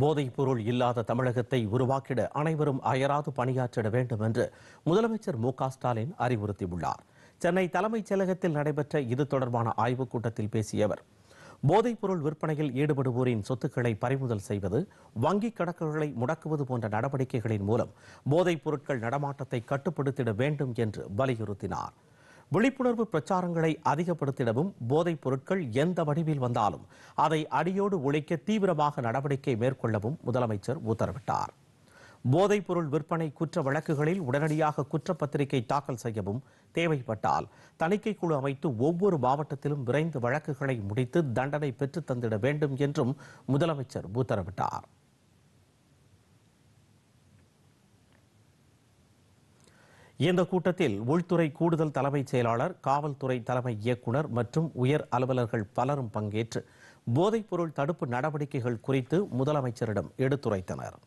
போதைப் பொருள் இல்லாத தமிழகத்தை உருவாக்கிட அனைவரும் அயராது பணியாற்றிட வேண்டும் என்று முதலமைச்சர் மு ஸ்டாலின் அறிவுறுத்தியுள்ளார் சென்னை தலைமைச் செயலகத்தில் நடைபெற்ற இது தொடர்பான ஆய்வுக் கூட்டத்தில் பேசிய அவர் போதைப் பொருள் விற்பனையில் ஈடுபடுவோரின் சொத்துக்களை பறிமுதல் செய்வது வங்கிக் கணக்குகளை முடக்குவது போன்ற நடவடிக்கைகளின் மூலம் போதைப் பொருட்கள் நடமாட்டத்தை கட்டுப்படுத்திட வேண்டும் என்று வலியுறுத்தினார் விழிப்புணர்வு பிரச்சாரங்களை அதிகப்படுத்திடவும் போதைப் பொருட்கள் எந்த வடிவில் வந்தாலும் அதை அடியோடு ஒழிக்க தீவிரமாக நடவடிக்கை மேற்கொள்ளவும் முதலமைச்சர் உத்தரவிட்டார் போதைப்பொருள் விற்பனை குற்ற வழக்குகளில் உடனடியாக குற்றப்பத்திரிகை தாக்கல் செய்யவும் தேவைப்பட்டால் தணிக்கை குழு அமைத்து ஒவ்வொரு மாவட்டத்திலும் விரைந்து வழக்குகளை முடித்து தண்டனை பெற்றுத் தந்திட வேண்டும் என்றும் முதலமைச்சர் உத்தரவிட்டார் இந்த கூட்டத்தில் உள்துறை கூடுதல் தலைமைச் செயலாளர் காவல்துறை தலைமை இயக்குநர் மற்றும் உயர் அலுவலர்கள் பலரும் பங்கேற்று பொருள் தடுப்பு நடவடிக்கைகள் குறித்து முதலமைச்சரிடம் எடுத்துரைத்தனர்